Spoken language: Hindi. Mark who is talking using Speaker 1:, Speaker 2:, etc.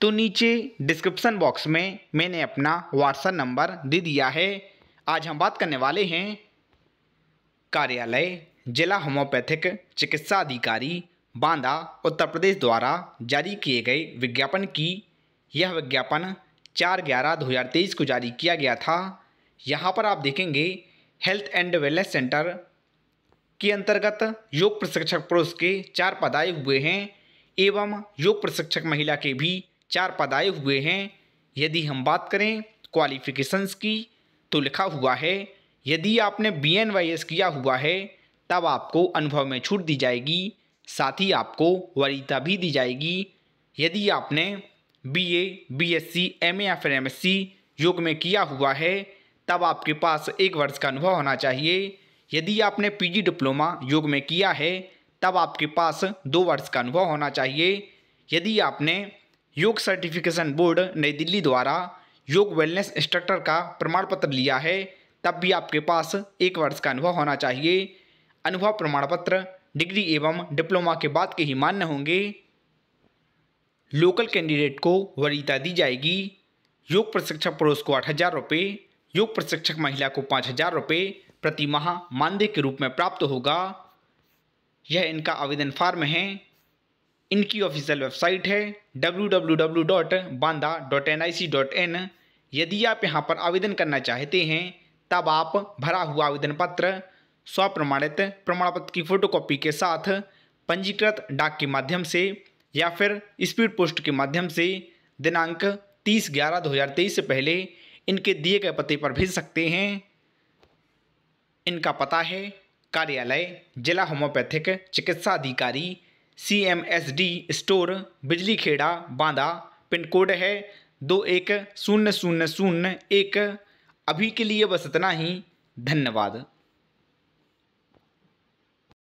Speaker 1: तो नीचे डिस्क्रिप्सन बॉक्स में मैंने अपना व्हाट्सएप नंबर दे दिया है आज हम बात करने वाले हैं कार्यालय जिला होम्योपैथिक चिकित्सा अधिकारी बांदा उत्तर प्रदेश द्वारा जारी किए गए विज्ञापन की यह विज्ञापन चार ग्यारह दो हज़ार तेईस को जारी किया गया था यहाँ पर आप देखेंगे हेल्थ एंड वेलनेस सेंटर के अंतर्गत योग प्रशिक्षक पुरुष के चार पदाए हुए हैं एवं योग प्रशिक्षक महिला के भी चार पद आए हुए हैं यदि हम बात करें क्वालिफिकेशंस की तो लिखा हुआ है यदि आपने बी एन वाई एस किया हुआ है तब आपको अनुभव में छूट दी जाएगी साथ ही आपको वरीता भी दी जाएगी यदि आपने B A B S C M A या फिर एम एस सी योग में किया हुआ है तब आपके पास एक वर्ष का अनुभव होना चाहिए यदि आपने पीजी डिप्लोमा योग में किया है तब आपके पास दो वर्ष का अनुभव होना चाहिए यदि आपने योग सर्टिफिकेशन बोर्ड नई दिल्ली द्वारा योग वेलनेस इंस्ट्रक्टर का प्रमाण पत्र लिया है तब भी आपके पास एक वर्ष का अनुभव होना चाहिए अनुभव प्रमाण पत्र डिग्री एवं डिप्लोमा के बाद के ही मान्य होंगे लोकल कैंडिडेट को वरीयता दी जाएगी योग प्रशिक्षक पुरुष को आठ हज़ार रुपये योग प्रशिक्षक महिला को पाँच हज़ार रुपये प्रति माह मानदेय के रूप में प्राप्त होगा यह इनका आवेदन फार्म है इनकी ऑफिशियल वेबसाइट है डब्ल्यू यदि आप यहाँ पर आवेदन करना चाहते हैं तब आप भरा हुआ आवेदन पत्र स्वप्रमाणित प्रमाण पत्र की फोटोकॉपी के साथ पंजीकृत डाक के माध्यम से या फिर स्पीड पोस्ट के माध्यम से दिनांक 30 ग्यारह दो से पहले इनके दिए गए पते पर भेज सकते हैं इनका पता है कार्यालय जिला होम्योपैथिक चिकित्सा अधिकारी C M S D store Bijli Kheda Banda pin code है दो एक शून्य शून्य शून्य एक अभी के लिए बस इतना ही धन्यवाद